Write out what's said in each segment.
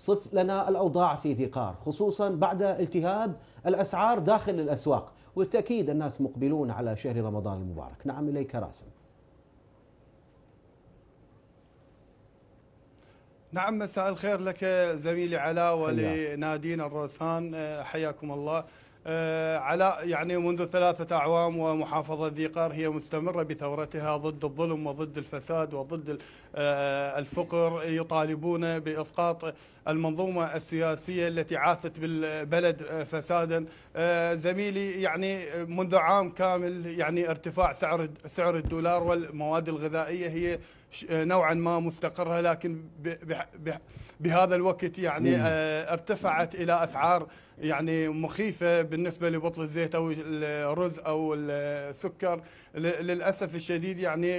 صف لنا الاوضاع في ذقار خصوصا بعد التهاب الاسعار داخل الاسواق وبالتاكيد الناس مقبلون على شهر رمضان المبارك نعم اليك راسم نعم مساء الخير لك زميلي علاء ولنادين الرسان آه، حياكم الله آه، علاء يعني منذ ثلاثة أعوام ومحافظة ذي قار هي مستمرة بثورتها ضد الظلم وضد الفساد وضد آه، الفقر يطالبون بإسقاط المنظومة السياسية التي عاثت بالبلد آه، فسادا آه، زميلي يعني منذ عام كامل يعني ارتفاع سعر سعر الدولار والمواد الغذائية هي آه، نوعا ما مستقرة لكن بهذا الوقت يعني ارتفعت إلى أسعار يعني مخيفة بالنسبة لبطل الزيت أو الرز أو السكر للأسف الشديد يعني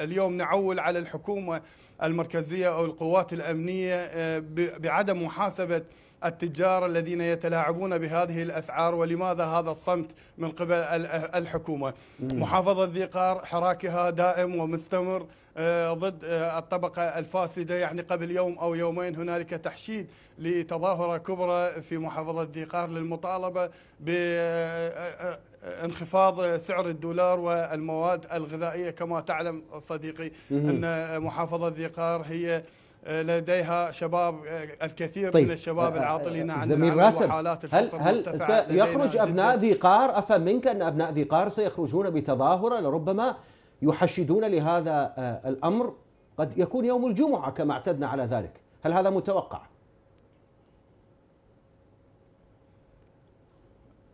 اليوم نعول على الحكومة المركزية أو القوات الأمنية ب بعدم محاسبه التجار الذين يتلاعبون بهذه الاسعار ولماذا هذا الصمت من قبل الحكومه؟ محافظه ذي قار حراكها دائم ومستمر آه، ضد آه، الطبقه الفاسده يعني قبل يوم او يومين هنالك تحشيد لتظاهره كبرى في محافظه ذي قار للمطالبه بانخفاض آه، سعر الدولار والمواد الغذائيه كما تعلم صديقي ان محافظه ذي قار هي آه، لديها شباب آه، الكثير طيب. من الشباب آه، العاطلين عن زميل راسم وحالات هل هل سيخرج ابناء ذي قار افمنك ان ابناء ذي قار سيخرجون بتظاهره لربما يحشدون لهذا الامر قد يكون يوم الجمعه كما اعتدنا على ذلك هل هذا متوقع؟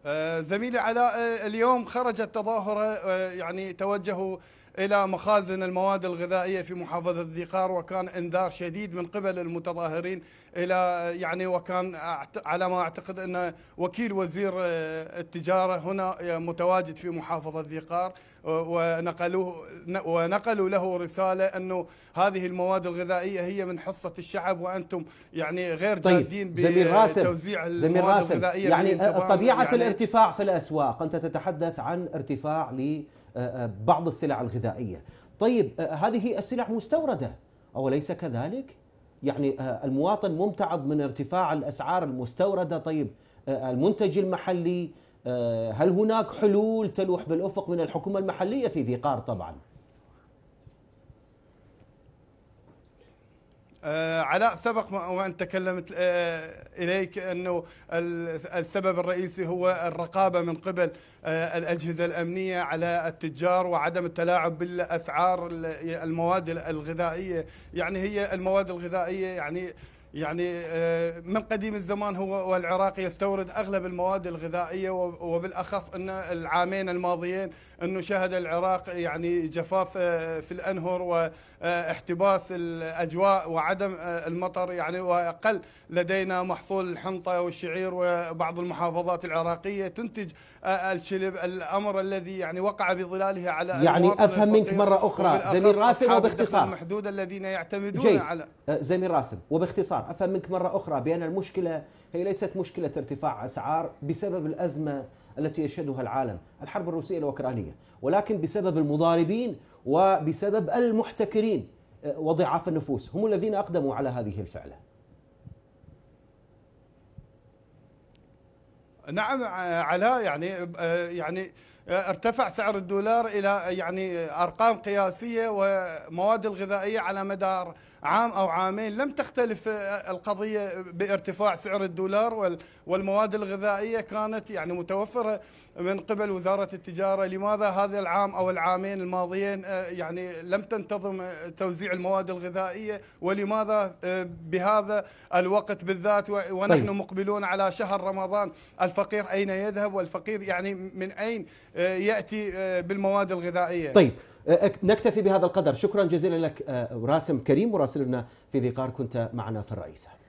آه، زميلي علاء آه، اليوم خرجت تظاهرة آه، يعني توجهوا إلى مخازن المواد الغذائية في محافظة ذيقار وكان إنذار شديد من قبل المتظاهرين إلى يعني وكان على ما أعتقد أن وكيل وزير التجارة هنا متواجد في محافظة ذيقار ونقلوه ونقلوا له رسالة أنه هذه المواد الغذائية هي من حصة الشعب وأنتم يعني غير طيب جادين بتوزيع زميل راسم المواد الغذائية يعني طبيعة يعني ارتفاع في الاسواق، انت تتحدث عن ارتفاع لبعض آه، آه، السلع الغذائيه. طيب آه، هذه السلع مستورده اوليس كذلك؟ يعني المواطن ممتعض من ارتفاع الاسعار المستورده، طيب المنتج المحلي هل هناك حلول تلوح بالافق من الحكومه المحليه في ذي قار طبعا؟ آه، علاء سبق وان تكلمت آه، آه، اليك انه السبب الرئيسي هو الرقابه من قبل الاجهزه الامنيه على التجار وعدم التلاعب بالاسعار المواد الغذائيه يعني هي المواد الغذائيه يعني يعني آه، من قديم الزمان هو والعراق يستورد اغلب المواد الغذائيه وبالاخص ان العامين الماضيين انه شهد العراق يعني جفاف آه، في الانهر واحتباس آه، الاجواء وعدم المطر يعني واقل لدينا محصول الحنطه والشعير وبعض المحافظات العراقيه تنتج الشلب الامر الذي يعني وقع بظلاله على يعني افهم منك مره اخرى زميل راسم وباختصار الذين يعتمدون جيد. على زميل راسم وباختصار أفهمك مرة أخرى بأن المشكلة هي ليست مشكلة ارتفاع أسعار بسبب الأزمة التي يشهدها العالم الحرب الروسية الأوكرانية ولكن بسبب المضاربين وبسبب المحتكرين آه، وضعاف النفوس هم الذين أقدموا على هذه الفعلة نعم آه، علاء يعني آه، يعني آه، ارتفع سعر الدولار الى يعني ارقام قياسيه ومواد الغذائيه على مدار عام او عامين لم تختلف آه، القضيه بارتفاع سعر الدولار والمواد الغذائيه كانت يعني متوفره من قبل وزاره التجاره لماذا هذا العام او العامين الماضيين آه، يعني لم تنتظم توزيع المواد الغذائيه ولماذا بهذا الوقت بالذات ونحن طيب. مقبلون على شهر رمضان الفقير اين يذهب والفقير يعني من اين آه، ياتي آه، بالمواد الغذائيه طيب آه، نكتفي بهذا القدر شكرا جزيلا لك راسم كريم مراسلنا في ذي قار كنت معنا في الرئيسه